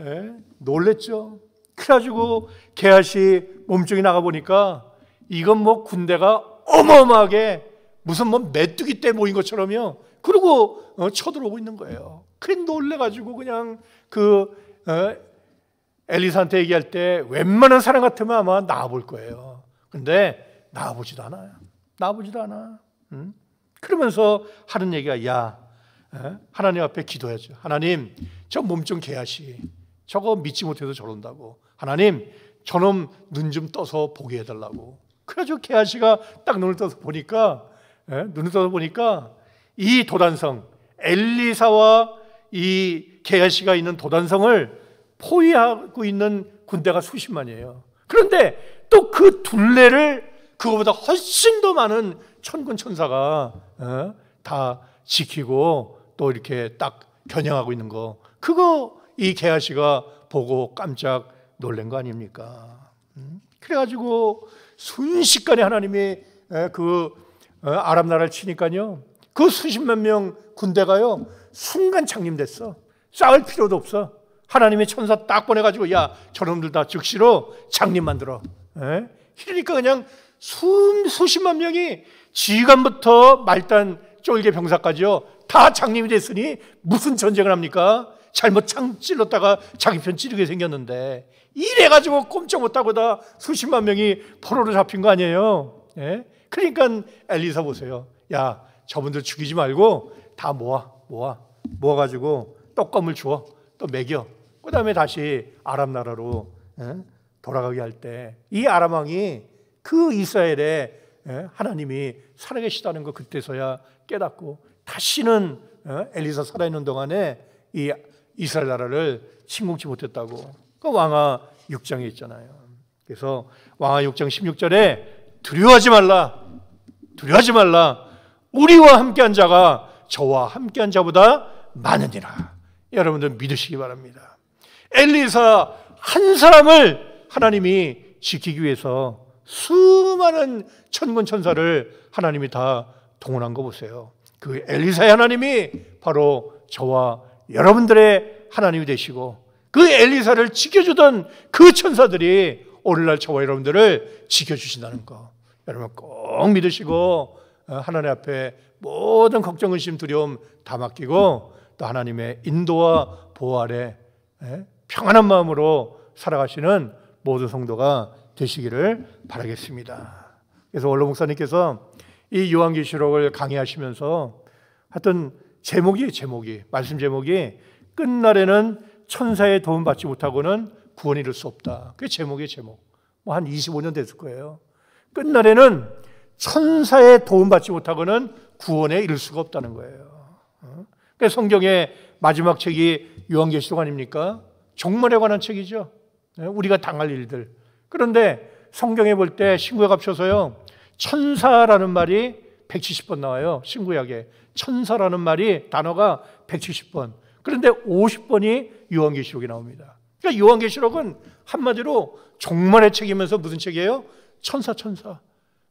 예? 놀랬죠. 그래가지고 개앗시 몸쪽이 나가 보니까 이건 뭐 군대가 어마어마하게 무슨 뭐 메뚜기 떼 모인 것처럼요. 그리고 어, 쳐들어오고 있는 거예요. 그래 놀래가지고 그냥 그 어, 엘리사한테 얘기할 때 웬만한 사람 같으면 아마 나와볼 거예요. 근데 나와보지도 않아요. 나와보지도 않아. 응? 음? 그러면서 하는 얘기가 야 어? 하나님 앞에 기도해야죠. 하나님 저 몸 좀 개야시. 저거 믿지 못해서 저런다고. 하나님 저놈 눈 좀 떠서 보게 해달라고. 그래가지고 게하시가 딱 눈을 떠서 보니까 예? 눈을 떠서 보니까 이 도단성 엘리사와 이개하시가 있는 도단성을 포위하고 있는 군대가 수십만이에요. 그런데 또 그 둘레를 그거보다 훨씬 더 많은 천군 천사가 예? 다 지키고 또 이렇게 딱 겨냥하고 있는 거 그거 이개하시가 보고 깜짝 놀란 거 아닙니까? 음? 그래가지고 순식간에 하나님이 그 어, 아랍 나라를 치니까요. 그 수십만 명 군대가요. 순간 창립됐어. 싸울 필요도 없어. 하나님의 천사 딱 보내가지고 야 저놈들 다 즉시로 장님 만들어. 에? 이러니까 그냥 수, 수십만 명이 지휘관부터 말단 쫄개 병사까지요 다 장님이 됐으니 무슨 전쟁을 합니까? 잘못 창 찔렀다가 자기 편 찌르게 생겼는데 이래가지고 꼼짝 못하고 다 수십만 명이 포로로 잡힌 거 아니에요. 예? 그러니까 엘리사 보세요. 야, 저분들 죽이지 말고 다 모아, 모아, 모아가지고 떡검을 주어, 또 먹여. 그 다음에 다시 아람 나라로 예? 돌아가게 할 때 이 아람 왕이 그 이스라엘에 예? 하나님이 살아계시다는 거 그때서야 깨닫고 다시는 어? 엘리사 살아있는 동안에 이 이스라엘 나라를 침공치 못했다고 그 왕하 6장에 있잖아요. 그래서 왕하 6장 16절에 두려워하지 말라. 두려워하지 말라. 우리와 함께한 자가 저와 함께한 자보다 많으니라. 여러분들 믿으시기 바랍니다. 엘리사 한 사람을 하나님이 지키기 위해서 수많은 천군 천사를 하나님이 다 동원한 거 보세요. 그 엘리사의 하나님이 바로 저와 여러분들의 하나님이 되시고 그 엘리사를 지켜주던 그 천사들이 오늘날 저와 여러분들을 지켜주신다는 거. 여러분 꼭 믿으시고 어, 하나님 앞에 모든 걱정, 의심, 두려움 다 맡기고 또 하나님의 인도와 보호 아래 예, 평안한 마음으로 살아가시는 모든 성도가 되시기를 바라겠습니다. 그래서 원로 목사님께서 이 요한계시록을 강의하시면서 하여튼 제목이 제목이 말씀 제목이 끝날에는 천사의 도움 받지 못하고는 구원 이룰 이수 없다. 그게 제목이에요, 제목. 뭐 한 25년 됐을 거예요. 끝날에는 천사의 도움 받지 못하고는 구원에 이룰 수가 없다는 거예요. 그러니까 성경의 마지막 책이 요한계시록 아닙니까? 종말에 관한 책이죠. 네, 우리가 당할 일들. 그런데 성경에 볼 때신구에갑쳐서요 천사라는 말이 170번 나와요. 신구약에. 천사라는 말이 단어가 170번. 그런데 50번이 요한계시록이 나옵니다. 그러니까 요한계시록은 한마디로 종말의 책이면서 무슨 책이에요? 천사, 천사.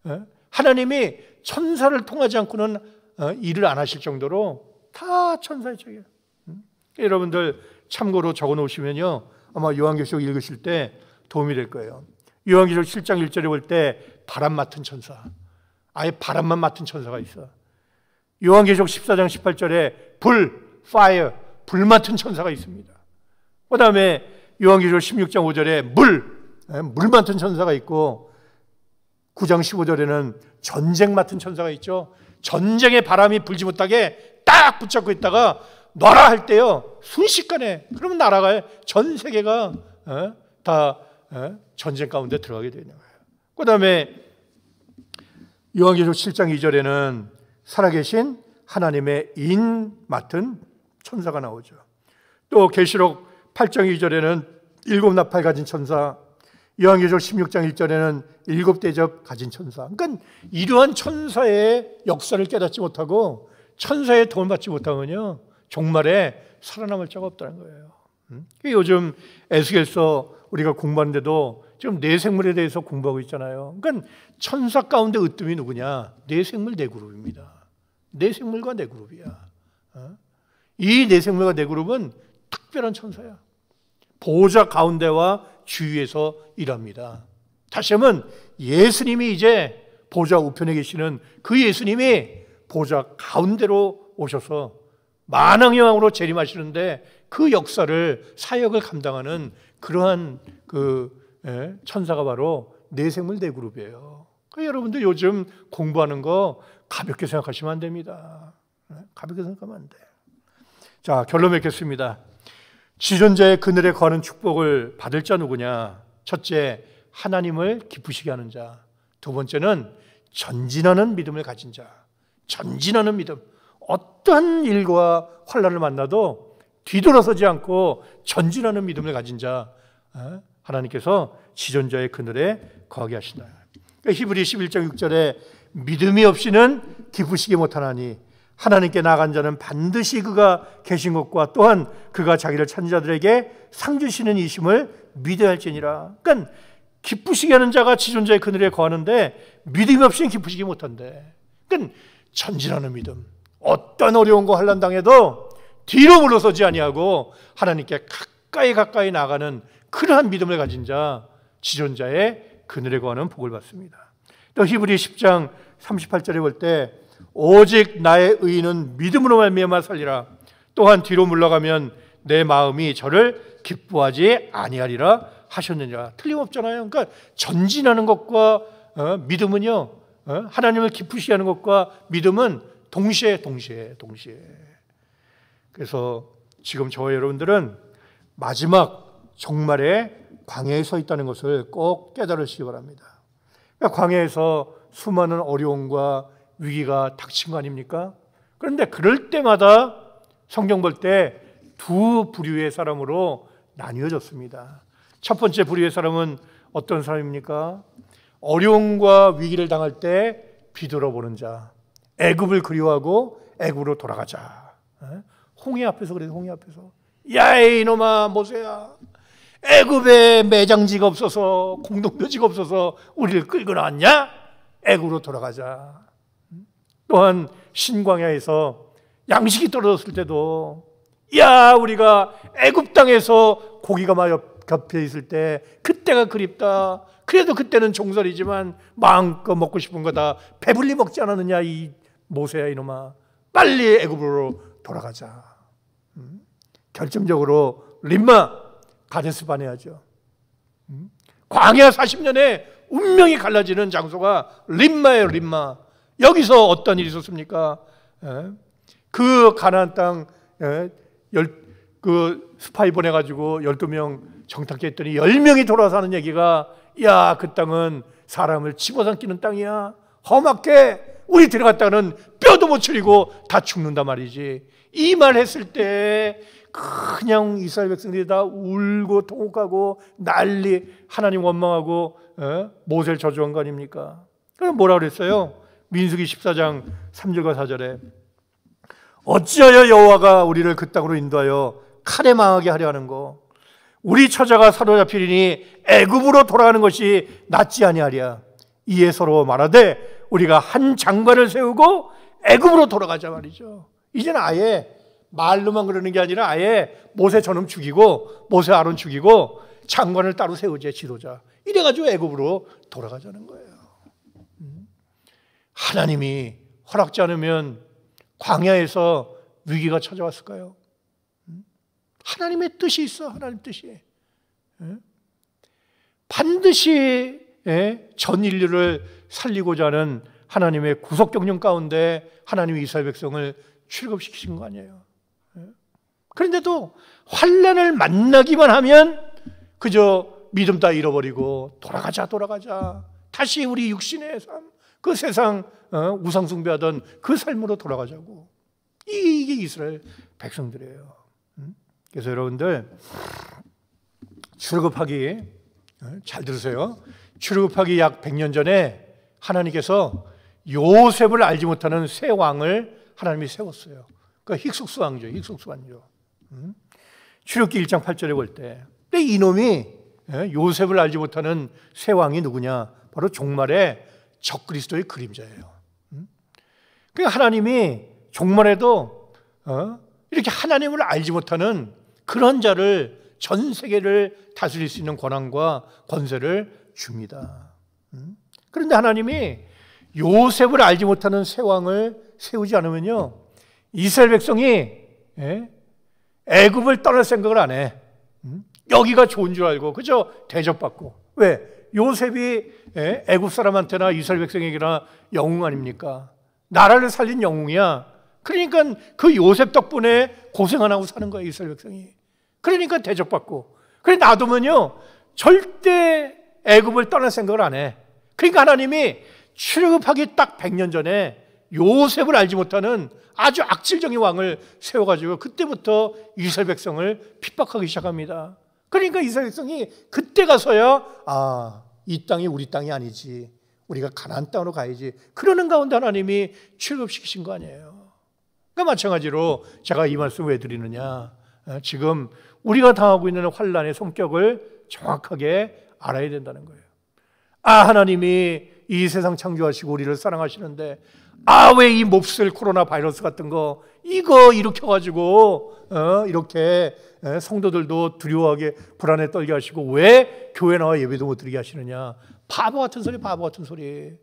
예? 하나님이 천사를 통하지 않고는 어, 일을 안 하실 정도로 다 천사의 책이에요. 음? 그러니까 여러분들 참고로 적어 놓으시면요. 아마 요한계시록 읽으실 때 도움이 될 거예요. 요한계시록 7장 1절에 볼 때 바람 맡은 천사. 아예 바람만 맡은 천사가 있어. 요한계시록 14장 18절에 불, fire, 불 맡은 천사가 있습니다. 그 다음에 요한계시록 16장 5절에 물, 예, 물 맡은 천사가 있고 9장 15절에는 전쟁 맡은 천사가 있죠. 전쟁의 바람이 불지 못하게 딱 붙잡고 있다가 놔라 할 때요. 순식간에 그러면 날아가요. 전 세계가 예, 다 예, 전쟁 가운데 들어가게 되는 거예요. 그 다음에 요한계시록 7장 2절에는 살아계신 하나님의 인 맡은 천사가 나오죠. 또 계시록 8장 2절에는 일곱 나팔 가진 천사, 요한계절 16장 1절에는 일곱 대접 가진 천사. 그러니까 이러한 천사의 역사를 깨닫지 못하고 천사의 도움 받지 못하면요. 종말에 살아남을 자가 없다는 거예요. 음? 요즘 에스겔서 우리가 공부하는데도 지금 내생물에 대해서 공부하고 있잖아요. 그러니까 천사 가운데 으뜸이 누구냐? 내생물 내그룹입니다. 내생물과 내그룹이야. 어? 이 내생물과 내그룹은 특별한 천사야. 보호자 가운데와 주위에서 일합니다. 다시 한번 예수님이 이제 보좌 우편에 계시는 그 예수님이 보좌 가운데로 오셔서 만왕여왕으로 재림하시는데 그 역사를 사역을 감당하는 그러한 그 예, 천사가 바로 내생물 대그룹이에요. 그 여러분들 요즘 공부하는 거 가볍게 생각하시면 안 됩니다. 예, 가볍게 생각하면 안 돼. 자 결론 맺겠습니다. 지존자의 그늘에 거하는 축복을 받을 자 누구냐? 첫째, 하나님을 기쁘시게 하는 자. 두 번째는 전진하는 믿음을 가진 자. 전진하는 믿음. 어떠 일과 환란을 만나도 뒤돌아서지 않고 전진하는 믿음을 가진 자. 어? 하나님께서 지존자의 그늘에 거하게 하신다. 그러니까 히브리 11장 6절에 믿음이 없이는 기쁘시게 못하나니 하나님께 나간 자는 반드시 그가 계신 것과 또한 그가 자기를 찾는 자들에게 상 주시는 이심을 믿어야 할지니라. 그러니까 기쁘시게 하는 자가 지존자의 그늘에 거하는데 믿음 없이는 기쁘시기 못한데. 그러니까 전진하는 믿음. 어떤 어려운 거 한란 당해도 뒤로 물러서지 아니하고 하나님께 가까이 가까이 나가는 그러한 믿음을 가진 자 지존자의 그늘에 거하는 복을 받습니다. 또 히브리 10장 38절에 볼때 오직 나의 의인은 믿음으로 말미암아 살리라. 또한 뒤로 물러가면 내 마음이 저를 기뻐하지 아니하리라 하셨느니라. 틀림없잖아요. 그러니까 전진하는 것과 어, 믿음은요. 어? 하나님을 기쁘시하는 것과 믿음은 동시에 동시에 동시에. 그래서 지금 저와 여러분들은 마지막 종말의 광야에 서 있다는 것을 꼭 깨달으시기 바랍니다. 그러니까 광야에서 수많은 어려움과 위기가 닥친 거 아닙니까? 그런데 그럴 때마다 성경 볼 때 두 부류의 사람으로 나뉘어졌습니다. 첫 번째 부류의 사람은 어떤 사람입니까? 어려움과 위기를 당할 때 비돌아보는 자, 애굽을 그리워하고 애굽으로 돌아가자. 홍해 앞에서 그래서 홍해 앞에서 야이 놈아 모세야 애굽에 매장지가 없어서 공동묘지가 없어서 우리를 끌고 나왔냐? 애굽으로 돌아가자. 또한 신광야에서 양식이 떨어졌을 때도 야 우리가 애굽 땅에서 고기가 막 옆에 있을 때 그때가 그립다. 그래도 그때는 종설이지만 마음껏 먹고 싶은 거 다. 배불리 먹지 않았느냐 이 모세야 이놈아. 빨리 애굽으로 돌아가자. 음? 결정적으로 림마 가데스 반해야죠. 음? 광야 40년에 운명이 갈라지는 장소가 림마예요, 림마. 여기서 어떤 일이 있었습니까? 예. 그 가나안 땅, 예, 그 스파이 보내가지고 12명 정탁했더니 10명이 돌아서 하는 얘기가 야, 그 땅은 사람을 집어삼키는 땅이야. 험악해. 우리 들어갔다가는 뼈도 못 추리고 다 죽는단 말이지. 이 말 했을 때 그냥 이스라엘 백성들이 다 울고 통곡하고 난리 하나님 원망하고 예, 모세를 저주한 거 아닙니까? 그럼 뭐라 그랬어요? 민수기 14장 3절과 4절에 어찌하여 여호와가 우리를 그 땅으로 인도하여 칼에 망하게 하려 하는고 우리 처자가 사로잡히리니 애굽으로 돌아가는 것이 낫지 아니하랴 이에 서로 말하되 우리가 한 장관을 세우고 애굽으로 돌아가자 말이죠 이제는 아예 말로만 그러는 게 아니라 아예 모세 전음 죽이고 모세 아론 죽이고 장관을 따로 세우자 지도자 이래가지고 애굽으로 돌아가자는 거예요 하나님이 허락지 않으면 광야에서 위기가 찾아왔을까요? 하나님의 뜻이 있어, 하나님 뜻이. 반드시 예, 전 인류를 살리고자 하는 하나님의 구속 경륜 가운데 하나님이 이스라 백성을 출급시키신 거 아니에요. 예? 그런데도 환란을 만나기만 하면 그저 믿음 다 잃어버리고 돌아가자 돌아가자 다시 우리 육신의 삶그 세상 어, 우상 숭배하던 그 삶으로 돌아가자고. 이게 이스라엘 백성들이에요. 음? 그래서 여러분들 출급하기 어, 잘 들으세요. 출급하기 약 100년 전에 하나님께서 요셉을 알지 못하는 새 왕을 하나님이 세웠어요. 그 그러니까 힉숙스 왕조, 힉숙스 왕조. 음? 출애기 1장 8절에 볼 때, 근데 이놈이 예, 요셉을 알지 못하는 새 왕이 누구냐? 바로 종말에 적그리스도의 그림자예요. 그 하나님이 종말에도 어? 이렇게 하나님을 알지 못하는 그런 자를 전 세계를 다스릴 수 있는 권한과 권세를 줍니다. 음? 그런데 하나님이 요셉을 알지 못하는 새 왕을 세우지 않으면요 이스라엘 백성이 예? 애굽을 떠날 생각을 안 해. 음? 여기가 좋은 줄 알고 그저 대접받고 왜 요셉이 예, 애굽 사람한테나 이스라엘 백성에게나 영웅 아닙니까? 나라를 살린 영웅이야. 그러니까 그 요셉 덕분에 고생 안 하고 사는 거야, 이스라엘 백성이. 그러니까 대접받고. 그래 놔두면요. 절대 애굽을 떠날 생각을 안 해. 그러니까 하나님이 출애굽하기 딱 100년 전에 요셉을 알지 못하는 아주 악질적인 왕을 세워가지고 그때부터 이스라엘 백성을 핍박하기 시작합니다. 그러니까 이스라엘 백성이 그때 가서야 아이 땅이 우리 땅이 아니지. 우리가 가난 땅으로 가야지. 그러는 가운데 하나님이 출급시키신 거 아니에요. 그 마찬가지로 제가 이 말씀 왜 드리느냐. 어, 지금 우리가 당하고 있는 환란의 성격을 정확하게 알아야 된다는 거예요. 아, 하나님이 이 세상 창조하시고 우리를 사랑하시는데 아, 왜 이 몹쓸 코로나 바이러스 같은 거 이거 일으켜가지고 어, 이렇게 어, 성도들도 두려워하게 불안에 떨게 하시고 왜 교회 나와 예배도 못 드리게 하시느냐 바보 같은 소리 바보 같은 소리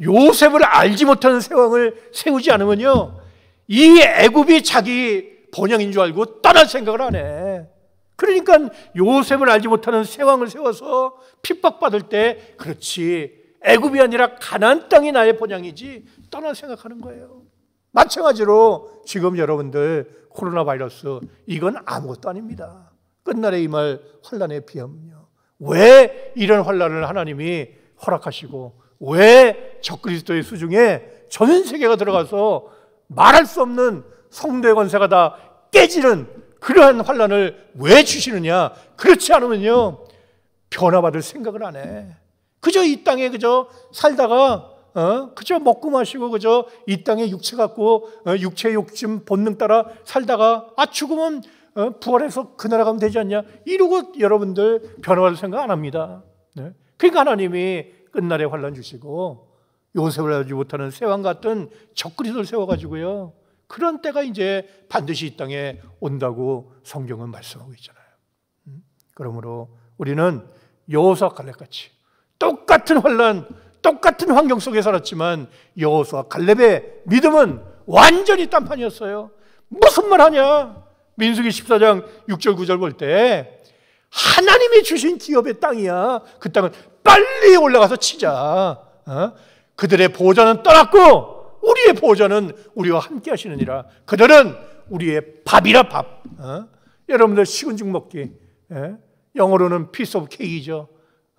요셉을 알지 못하는 세왕을 세우지 않으면요 이 애굽이 자기 번영인 줄 알고 떠날 생각을 안 해. 그러니까 요셉을 알지 못하는 세왕을 세워서 핍박받을 때 그렇지 애굽이 아니라 가난 땅이 나의 번영이지 떠날 생각하는 거예요. 마찬가지로 지금 여러분들 코로나 바이러스 이건 아무것도 아닙니다. 끝날에 임할 환란의 비염요. 왜 이런 환란을 하나님이 허락하시고 왜 적그리스도의 수중에 전 세계가 들어가서 말할 수 없는 성도의 권세가 다 깨지는 그러한 환란을 왜 주시느냐? 그렇지 않으면요 변화받을 생각을 안 해. 그저 이 땅에 그저 살다가 어? 그저 먹고 마시고 그저 이땅에 육체 갖고 어? 육체 욕심 본능 따라 살다가 아 죽으면 어? 부활해서 그 나라 가면 되지 않냐 이러고 여러분들 변화할 생각 안 합니다. 네? 그러니까 하나님이 끝날에 환란 주시고 요셉을 알지 못하는 세왕 같은 적그리스도를 세워가지고요. 그런 때가 이제 반드시 이 땅에 온다고 성경은 말씀하고 있잖아요. 음? 그러므로 우리는 여호사 갈렙같이 똑같은 환란 똑같은 환경 속에 살았지만 여호수아 갈렙의 믿음은 완전히 딴판이었어요. 무슨 말 하냐? 민수기 14장 6절 9절 볼 때 하나님이 주신 기업의 땅이야. 그 땅은 빨리 올라가서 치자. 어? 그들의 보호는 떠났고 우리의 보호는 우리와 함께 하시느니라. 그들은 우리의 밥이라 밥. 어? 여러분들 식은 죽 먹기. 예? 영어로는 piece of cake이죠.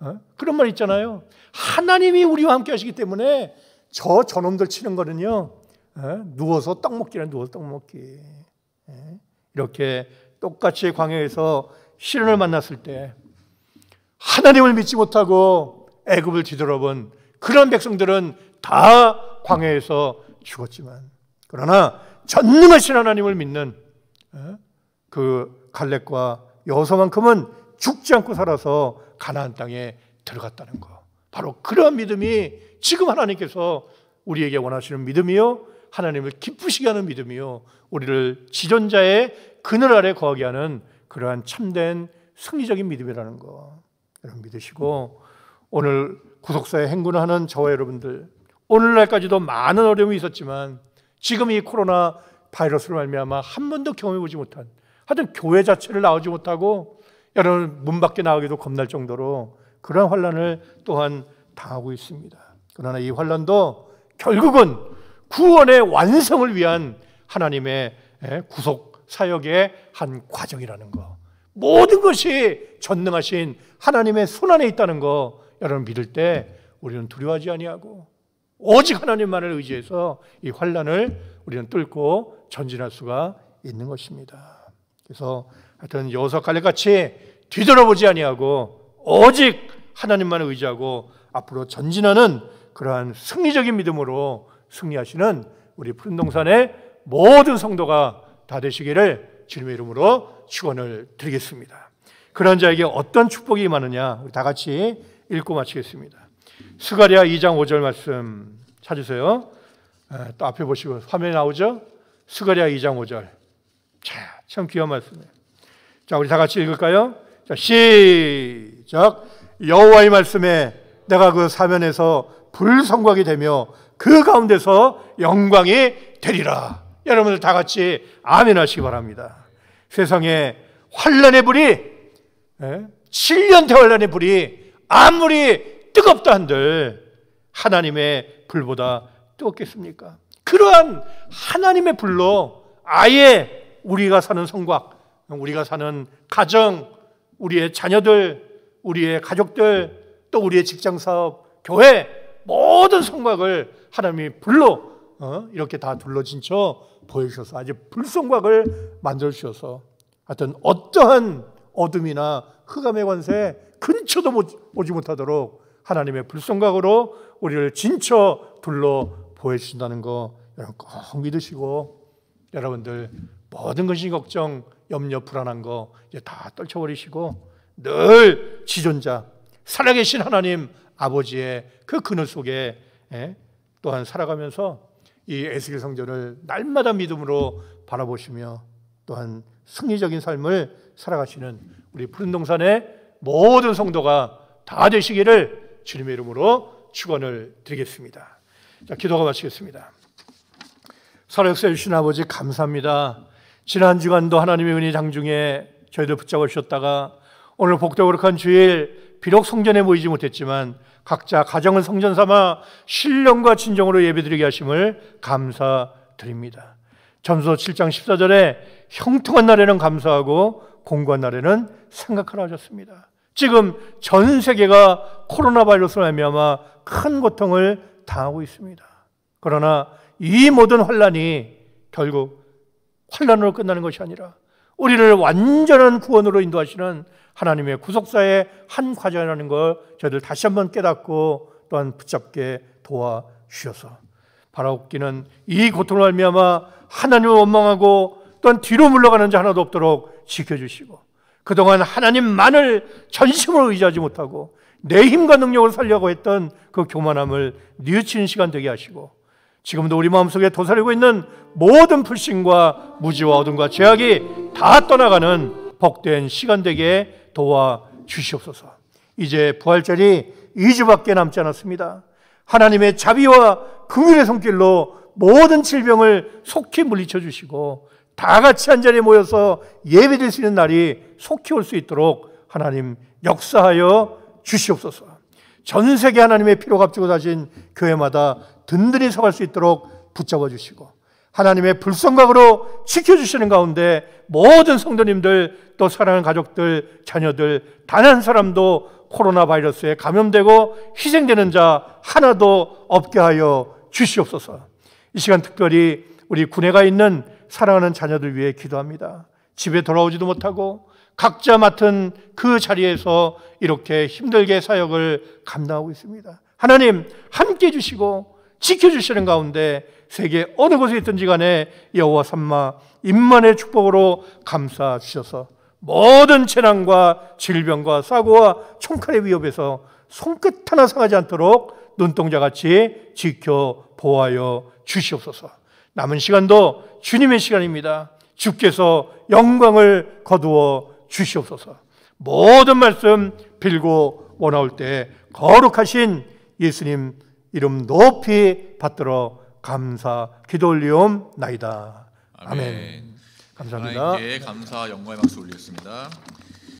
어? 그런 말 있잖아요. 하나님이 우리와 함께 하시기 때문에 저 저놈들 치는 거는요. 어? 누워서 떡 먹기는 누워서 떡 먹기. 예? 이렇게 똑같이 광야에서 시련을 만났을 때 하나님을 믿지 못하고 애굽을 뒤돌아본 그런 백성들은 다 광야에서 죽었지만 그러나 전능하신 하나님을 믿는 어? 그 갈렙과 여호수아만큼은 죽지 않고 살아서 가나안 땅에 들어갔다는 거. 바로 그러 믿음이 지금 하나님께서 우리에게 원하시는 믿음이요. 하나님을 기쁘시게 하는 믿음이요. 우리를 지존자의 그늘 아래 거하게 하는 그러한 참된 승리적인 믿음이라는 거. 여러분 믿으시고 오늘 구속사에 행군 하는 저와 여러분들 오늘날까지도 많은 어려움이 있었지만 지금 이 코로나 바이러스로 말미암아 한 번도 경험해 보지 못한 하여튼 교회 자체를 나오지 못하고 여러분 문 밖에 나가기도 겁날 정도로 그러한 환란을 또한 당하고 있습니다. 그러나 이 환란도 결국은 구원의 완성을 위한 하나님의 예, 구속 사역의 한 과정이라는 거. 모든 것이 전능하신 하나님의 손안에 있다는 거 여러분 믿을 때 우리는 두려워하지 아니하고 오직 하나님만을 의지해서 이 환란을 우리는 뚫고 전진할 수가 있는 것입니다. 그래서 하여튼 여섯 갈래같이 뒤돌아보지 아니하고 오직 하나님만 의지하고 앞으로 전진하는 그러한 승리적인 믿음으로 승리하시는 우리 푸른 동산의 모든 성도가 다 되시기를 주님의 이름으로 축원을 드리겠습니다. 그런 자에게 어떤 축복이 많하느냐 우리 다 같이 읽고 마치겠습니다. 스가리아 2장 5절 말씀 찾으세요. 아, 또 앞에 보시고 화면에 나오죠? 스가리아 2장 5절. 자, 참 귀한 말씀이에요. 자, 우리 다 같이 읽을까요? 자, 시작. 여호와의 말씀에 내가 그 사면에서 불성곽이 되며 그 가운데서 영광이 되리라. 여러분들 다 같이 아멘 하시기 바랍니다. 세상에 환란의 불이 7년 예? 대환란의 불이 아무리 뜨겁다 한들 하나님의 불보다 뜨겁겠습니까? 그러한 하나님의 불로 아예 우리가 사는 성곽, 우리가 사는 가정, 우리의 자녀들, 우리의 가족들, 또 우리의 직장 사업, 교회 모든 성곽을 하나님이 불로 어? 이렇게 다 둘러진 쳐 보여주셔서 아주 불성곽을 만들어주셔서 하여튼 어떠한 어둠이나 흑암의 관세 근처도 오지 못하도록 하나님의 불성곽으로 우리를 진처 둘러 보여주신다는 거 여러분 꼭 믿으시고 여러분들 모든 것이 걱정, 염려, 불안한 거 이제 다 떨쳐버리시고 늘 지존자, 살아계신 하나님 아버지의 그 그늘 속에 예? 또한 살아가면서 이 에스겔 성전을 날마다 믿음으로 바라보시며 또한 승리적인 삶을 살아가시는 우리 푸른 동산의 모든 성도가 다 되시기를 주님의 이름으로 축원을 드리겠습니다. 자, 기도가 마치겠습니다. 살아역신 아버지 감사합니다. 지난 주간도 하나님의 은혜 장중에 저희들 붙잡아 주셨다가 오늘 복덕 거룩한 주일 비록 성전에 모이지 못했지만 각자 가정을 성전 삼아 신령과 진정으로 예배드리게 하심을 감사드립니다. 전서 7장 14절에 형통한 날에는 감사하고 공고한 날에는 생각하라 하셨습니다. 지금 전 세계가 코로나 바이러스로 말미큰 고통을 당하고 있습니다. 그러나 이 모든 환란이 결국 환란으로 끝나는 것이 아니라 우리를 완전한 구원으로 인도하시는 하나님의 구속사의 한 과정이라는 걸 저희들 다시 한번 깨닫고 또한 붙잡게 도와주셔서 바라옵기는 이 고통을 알미암아 하나님을 원망하고 또한 뒤로 물러가는 자 하나도 없도록 지켜주시고 그동안 하나님만을 전심으로 의지하지 못하고 내 힘과 능력을 살려고 했던 그 교만함을 뉘우치는 시간 되게 하시고 지금도 우리 마음속에 도사리고 있는 모든 불신과 무지와 어둠과 죄악이 다 떠나가는 복된 시간 되게 도와 주시옵소서. 이제 부활절이 2주밖에 남지 않았습니다. 하나님의 자비와 긍휼의 손길로 모든 질병을 속히 물리쳐 주시고 다 같이 한 자리에 모여서 예배될 수 있는 날이 속히 올 수 있도록 하나님 역사하여 주시옵소서. 전 세계 하나님의 피로 값지고 다신 교회마다 든든히 서갈 수 있도록 붙잡아 주시고 하나님의 불성각으로 지켜주시는 가운데 모든 성도님들 또 사랑하는 가족들 자녀들 단 한 사람도 코로나 바이러스에 감염되고 희생되는 자 하나도 없게 하여 주시옵소서 이 시간 특별히 우리 군에가 있는 사랑하는 자녀들 위해 기도합니다 집에 돌아오지도 못하고 각자 맡은 그 자리에서 이렇게 힘들게 사역을 감당하고 있습니다. 하나님 함께 주시고 지켜 주시는 가운데 세계 어느 곳에 있든지 간에 여호와 삼마 임만의 축복으로 감싸 주셔서 모든 재난과 질병과 사고와 총칼의 위협에서 손끝 하나 상하지 않도록 눈동자같이 지켜 보아여 주시옵소서. 남은 시간도 주님의 시간입니다. 주께서 영광을 거두어 주시옵소서. 모든 말씀 빌고 원하올 때 거룩하신 예수님 이름 높이 받들어 감사 기도 올리옵나이다. 아멘. 아멘. 감사합니다. 하나님께 감사 영광의 박수 올리겠습니다.